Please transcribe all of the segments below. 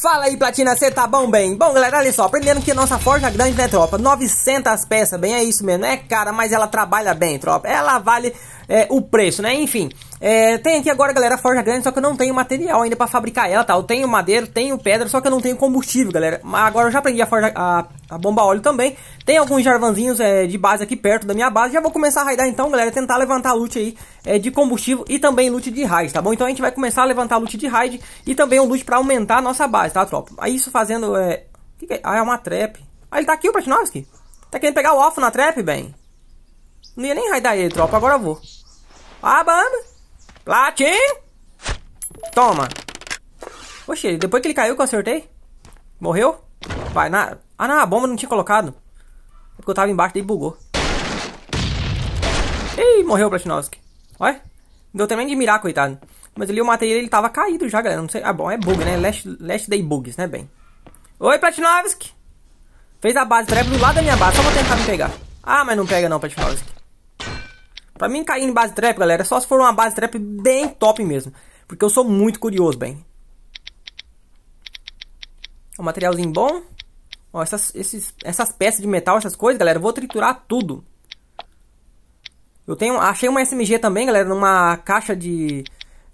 Fala aí, Platina, você tá bom, bem? Bom, galera, olha só, aprendendo que nossa Forja Grande, né, tropa? 900 peças, bem, é isso mesmo, é cara, mas ela trabalha bem, tropa. Ela vale é, o preço, né? Enfim, é, tem aqui agora, galera, a forja grande, só que eu não tenho material ainda para fabricar ela, tá? Eu tenho madeira, tenho pedra, só que eu não tenho combustível, galera. mas Agora eu já aprendi a forja, a, a bomba óleo também. Tem alguns jarvanzinhos é, de base aqui perto da minha base. Já vou começar a raidar então, galera, tentar levantar loot aí é, de combustível e também loot de raid, tá bom? Então a gente vai começar a levantar loot de raid e também um loot para aumentar a nossa base, tá, tropa? Aí isso fazendo... É... Que que é? Ah, é uma trap. Ah, ele tá aqui, o Pratinovski? Tá querendo pegar o alfa na trap, bem? Não ia nem raidar ele, tropa. Agora eu vou. Ah, banda! Latim, Toma! Oxe, depois que ele caiu que eu acertei? Morreu? Vai, na... Ah, não, a bomba não tinha colocado. É porque eu tava embaixo, daí bugou. Ih, morreu o Platinovski. Olha, deu também de mirar, coitado. Mas ali eu matei ele, ele tava caído já, galera. Não sei... Ah, bom, é bug, né? Last, last day bugs, né, bem? Oi, Platinovski! Fez a base trepa do lado da minha base, só vou tentar me pegar. Ah, mas não pega não, Platinovski. Pra mim cair em base trap, galera, só se for uma base trap bem top mesmo. Porque eu sou muito curioso, bem. Um materialzinho bom. Ó, essas, esses, essas peças de metal, essas coisas, galera, eu vou triturar tudo. Eu tenho, achei uma SMG também, galera, numa caixa de,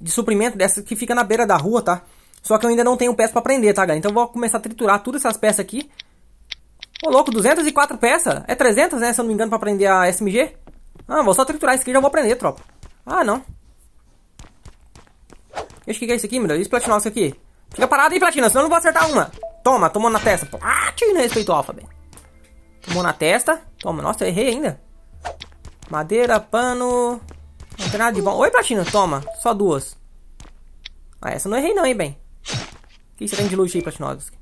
de suprimento dessa que fica na beira da rua, tá? Só que eu ainda não tenho peça pra prender, tá, galera? Então eu vou começar a triturar todas essas peças aqui. Ô, louco, 204 peças? É 300, né, se eu não me engano, pra prender a SMG? Ah, vou só triturar isso aqui e já vou aprender, tropa. Ah, não. Ixi, o que, é isso aqui, meu Deus? Isso platinar isso aqui. Fica parado aí, platina, senão eu não vou acertar uma. Toma, tomou na testa. Ah, tio, não respeito o bem. Tomou na testa. Toma, nossa, eu errei ainda. Madeira, pano. Não tem nada de bom. Oi, platina, toma. Só duas. Ah, essa eu não errei não, hein, bem. O que você tem de loot aí, Platinovski?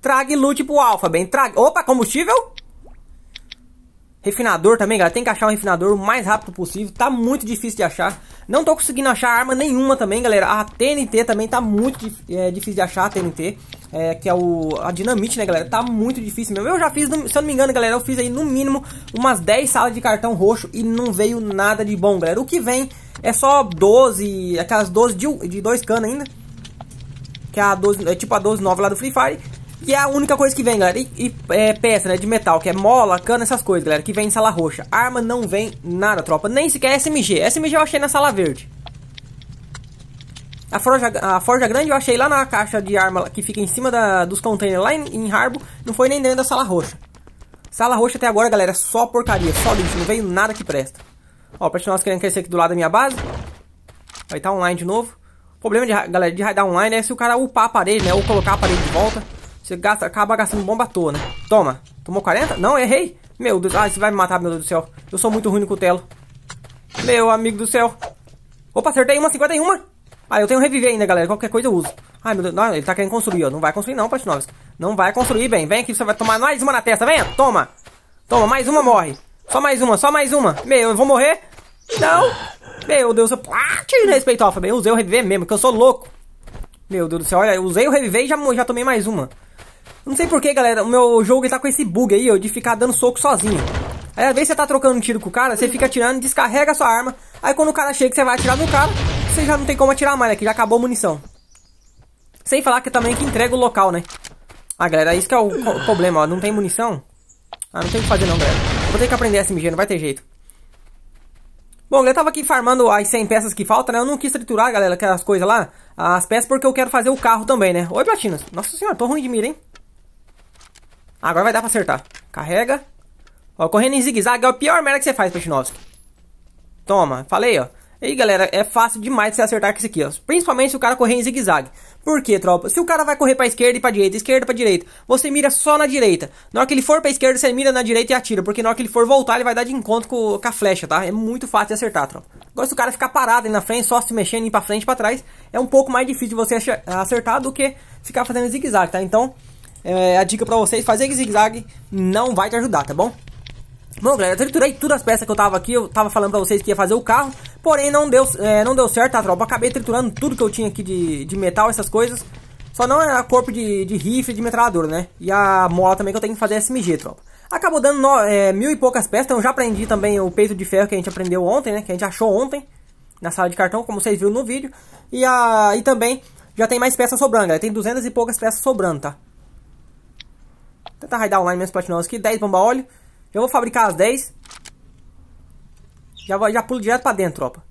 Trague loot pro Alpha, bem. Trague... Opa, combustível? Refinador também, galera. Tem que achar um refinador o mais rápido possível. Tá muito difícil de achar. Não tô conseguindo achar arma nenhuma também, galera. A TNT também tá muito é, difícil de achar a TNT. É, que é o, a dinamite, né, galera? Tá muito difícil mesmo. Eu já fiz, se eu não me engano, galera, eu fiz aí no mínimo umas 10 salas de cartão roxo e não veio nada de bom, galera. O que vem é só 12, aquelas 12 de, de dois canos ainda. Que é a 12, é tipo a 12 nova lá do Free Fire. Que é a única coisa que vem, galera. E, e é, peça, né, de metal, que é mola, cana, essas coisas, galera, que vem em sala roxa. Arma não vem nada, tropa. Nem sequer SMG. SMG eu achei na sala verde. A forja, a forja grande eu achei lá na caixa de arma que fica em cima da, dos containers lá em, em Harbo. Não foi nem dentro da sala roxa. Sala roxa até agora, galera, é só porcaria, só lixo. Não veio nada que presta. Ó, o nós querendo crescer aqui do lado da minha base. Vai estar tá online de novo. O problema, de, galera, de raidar online é se o cara upar a parede, né? Ou colocar a parede de volta. Você gasta, acaba gastando bomba à toa, né? Toma. Tomou 40? Não, errei. Meu Deus. Ah, você vai me matar, meu Deus do céu. Eu sou muito ruim no cutelo. Meu amigo do céu. Opa, acertei uma, 51. Ah, eu tenho reviver ainda, galera. Qualquer coisa eu uso. Ai, meu Deus. Não, ele tá querendo construir, ó. Não vai construir não, Patinovski. Não vai construir, bem. Vem aqui, você vai tomar mais uma na testa. Venha, toma. Toma, mais uma morre. Só mais uma, só mais uma. Meu, eu vou morrer. Não. Meu Deus, eu... Ah, respeito, Alfa. Bem, usei o reviver mesmo, que eu sou louco. Meu Deus do céu, olha, eu usei o reviver e já, já tomei mais uma. Não sei porquê, galera, o meu jogo tá com esse bug aí, ó, de ficar dando soco sozinho. Aí às vezes você tá trocando tiro com o cara, você fica atirando, descarrega a sua arma. Aí quando o cara chega, você vai atirar no cara, você já não tem como atirar mais, né? Que já acabou a munição. Sem falar que também é que entrega o local, né? Ah, galera, isso que é o problema, ó. Não tem munição? Ah, não tem o que fazer não, galera. Vou ter que aprender SMG, não vai ter jeito. Bom, eu tava aqui farmando as 100 peças que faltam, né? Eu não quis triturar, galera, aquelas coisas lá. As peças porque eu quero fazer o carro também, né? Oi, Platinas. Nossa senhora, tô ruim de mira, hein? Agora vai dar pra acertar. Carrega. Ó, correndo em zigue-zague é a pior merda que você faz, Petinovski. Toma, falei, ó. E aí, galera, é fácil demais você acertar com isso aqui, ó. Principalmente se o cara correr em zigue-zague. Por quê, tropa? Se o cara vai correr pra esquerda e pra direita, esquerda pra direita, você mira só na direita. Na hora que ele for pra esquerda, você mira na direita e atira. Porque na hora que ele for voltar, ele vai dar de encontro com, com a flecha, tá? É muito fácil de acertar, tropa. Agora, se o cara ficar parado aí na frente, só se mexendo, ir pra frente e pra trás, é um pouco mais difícil de você acertar do que ficar fazendo zigue-zague, tá? Então, é, a dica pra vocês, fazer zigue-zague não vai te ajudar, tá bom? Bom, galera, eu triturei todas as peças que eu tava aqui, eu tava falando pra vocês que ia fazer o carro, porém não deu, é, não deu certo, tá, tropa? Acabei triturando tudo que eu tinha aqui de, de metal, essas coisas, só não era é corpo de, de rifle, de metralhadora, né? E a mola também que eu tenho que fazer é SMG, tropa. Acabou dando no, é, mil e poucas peças, então eu já aprendi também o peito de ferro que a gente aprendeu ontem, né? Que a gente achou ontem, na sala de cartão, como vocês viram no vídeo. E, a, e também já tem mais peças sobrando, galera. Né? Tem duzentas e poucas peças sobrando, tá? Tentar raidar online mesmo pra nós aqui. 10 bomba óleo. Eu vou fabricar as 10. Já, já pulo direto pra dentro, tropa.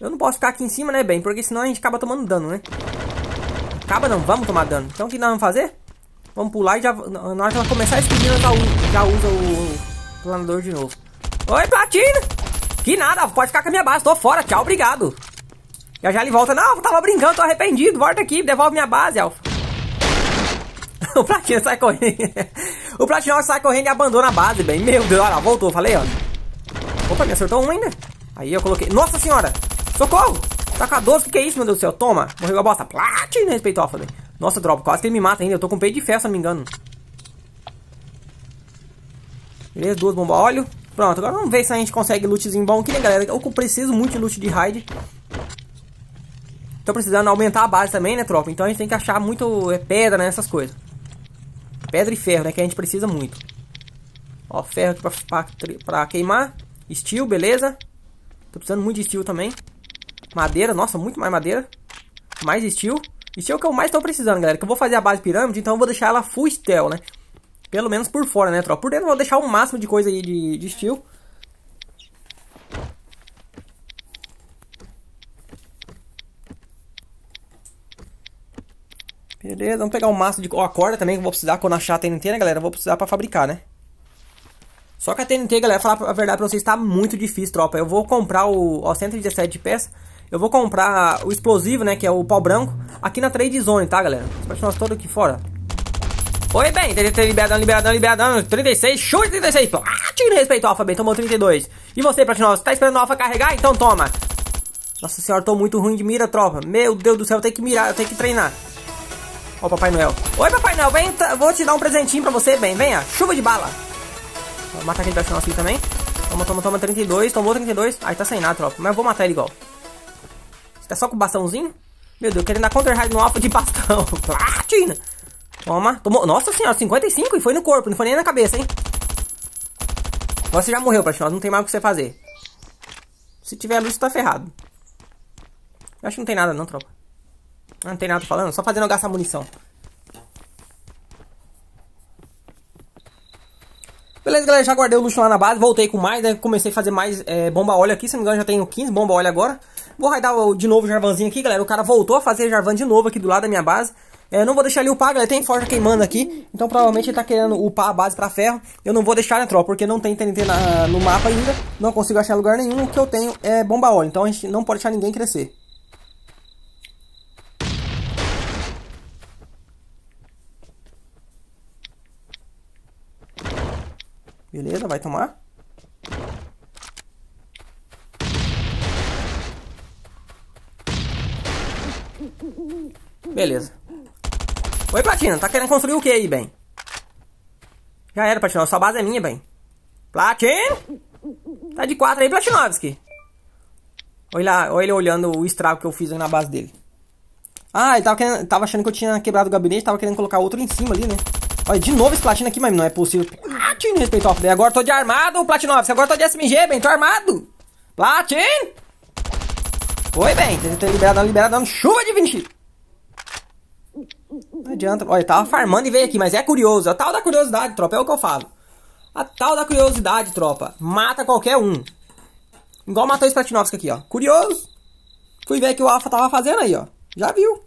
Eu não posso ficar aqui em cima, né, bem? Porque senão a gente acaba tomando dano, né? Acaba não, vamos tomar dano. Então o que nós vamos fazer? Vamos pular e já... Na hora que ela começar a explodir, nós já, já usa o, o planador de novo. Oi, Platina! Que nada, pode ficar com a minha base. Tô fora, tchau, obrigado. Já já ele volta. Não, eu tava brincando, tô arrependido. Volta aqui, devolve minha base, Alfa. o platino sai correndo. o platino sai correndo e abandona a base, bem. Meu Deus, olha lá, voltou, falei, ó. Opa, me acertou um ainda. Aí eu coloquei. Nossa senhora! Socorro! Tá com a 12, o que, que é isso, meu Deus do céu? Toma! Morreu a bosta. Platinho, né, respeitou, falei. Nossa, droga, quase que ele me mata ainda. Eu tô com peito de fé, se não me engano. Beleza, duas bombas óleo. Pronto, agora vamos ver se a gente consegue lootzinho bom aqui, né, galera? Eu preciso muito de loot de raid. Tô precisando aumentar a base também, né, tropa? Então a gente tem que achar muito é, pedra, né, coisas. Pedra e ferro, né? Que a gente precisa muito. Ó, ferro aqui pra, pra, pra queimar. Steel, beleza. Tô precisando muito de steel também. Madeira, nossa, muito mais madeira. Mais steel. Steel é o que eu mais tô precisando, galera. Que eu vou fazer a base pirâmide, então eu vou deixar ela full steel, né? Pelo menos por fora, né, tropa? Por dentro eu vou deixar o máximo de coisa aí de, de steel. Beleza, vamos pegar um maço de... Ó, a corda também que eu vou precisar quando achar a TNT, né, galera? Eu vou precisar pra fabricar, né? Só que a TNT, galera, falar a verdade pra vocês, tá muito difícil, tropa. Eu vou comprar o... Ó, 117 de peça. Eu vou comprar o explosivo, né, que é o pau branco, aqui na trade zone, tá, galera? Você nós todo aqui fora. Oi, bem, TNT liberadão, liberadão, liberadão, 36, chute 36. Ah, tiro respeito, Alpha, bem, tomou 32. E você, nós tá esperando o Alpha carregar? Então toma. Nossa senhora, tô muito ruim de mira, tropa. Meu Deus do céu, eu tenho que mirar, eu tenho que treinar. Ó Papai Noel. Oi, Papai Noel, vem, vou te dar um presentinho pra você, bem, venha. Chuva de bala. Vou matar aquele baixo nosso aqui também. Toma, toma, toma, 32. Tomou 32. Aí tá sem nada, tropa. Mas eu vou matar ele igual. Você tá só com o bastãozinho? Meu Deus, querendo dar counter hard no alfa de bastão. Platina. Toma. Tomou. Nossa senhora, 55 e foi no corpo, não foi nem na cabeça, hein? você já morreu, praticamente. Não tem mais o que você fazer. Se tiver luz, você tá ferrado. Eu acho que não tem nada não, tropa. Não tem nada falando, só fazendo eu gastar munição. Beleza, galera, já guardei o luxo lá na base, voltei com mais, né? Comecei a fazer mais é, bomba óleo aqui, se não me engano já tenho 15 bomba óleo agora. Vou raidar de novo o Jarvanzinho aqui, galera. O cara voltou a fazer Jarvan de novo aqui do lado da minha base. É, não vou deixar ele upar, galera. Tem Forja queimando aqui. Então provavelmente ele tá querendo upar a base pra ferro. Eu não vou deixar, né, tropa? Porque não tem TNT na, no mapa ainda. Não consigo achar lugar nenhum. O que eu tenho é bomba óleo. Então a gente não pode deixar ninguém crescer. Beleza, vai tomar. Beleza. Oi, Platina, tá querendo construir o que aí, bem? Já era, Platina. sua base é minha, bem. Platina, Tá de quatro aí, Platinovski. Olha, olha ele olhando o estrago que eu fiz na base dele. Ah, ele tava, querendo, tava achando que eu tinha quebrado o gabinete, tava querendo colocar outro em cima ali, né? Olha, de novo esse platina aqui, mas não é possível. Platine respeitou a Agora tô de armado, Platinovski. Agora tô tá de SMG, bem. Tô armado. Platino, Foi, bem. Tentei liberar, dando, dando chuva de 20. Não adianta. Olha, tava farmando e veio aqui. Mas é curioso. A tal da curiosidade, tropa. É o que eu falo. A tal da curiosidade, tropa. Mata qualquer um. Igual matou esse Platinovski aqui, ó. Curioso. Fui ver o que o Alpha tava fazendo aí, ó. Já viu.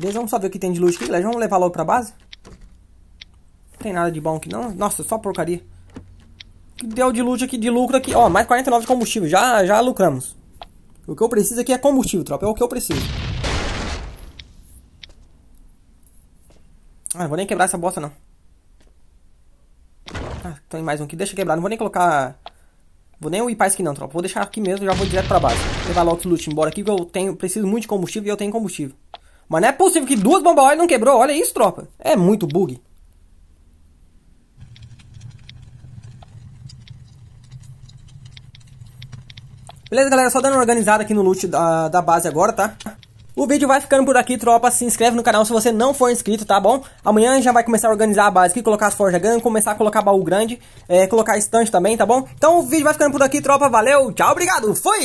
Beleza? Vamos só ver o que tem de luz aqui, galera. Vamos levar logo pra base. Não tem nada de bom aqui, não. Nossa, só porcaria. Deu de luz aqui, de lucro aqui. Ó, mais 49 de combustível. Já, já lucramos. O que eu preciso aqui é combustível, tropa. É o que eu preciso. Ah, não vou nem quebrar essa bosta, não. Ah, tem mais um aqui. Deixa quebrar. Não vou nem colocar... Vou nem pra isso aqui não, tropa. Vou deixar aqui mesmo. Já vou direto pra base. levar logo o loot embora aqui. Que eu tenho... preciso muito de combustível e eu tenho combustível. Mas não é possível que duas bombas óleo não quebrou. Olha isso, tropa. É muito bug. Beleza, galera? Só dando uma organizada aqui no loot da, da base agora, tá? O vídeo vai ficando por aqui, tropa. Se inscreve no canal se você não for inscrito, tá bom? Amanhã a gente já vai começar a organizar a base aqui, colocar as forjas grandes, começar a colocar baú grande, é, colocar estante também, tá bom? Então o vídeo vai ficando por aqui, tropa. Valeu, tchau, obrigado, fui!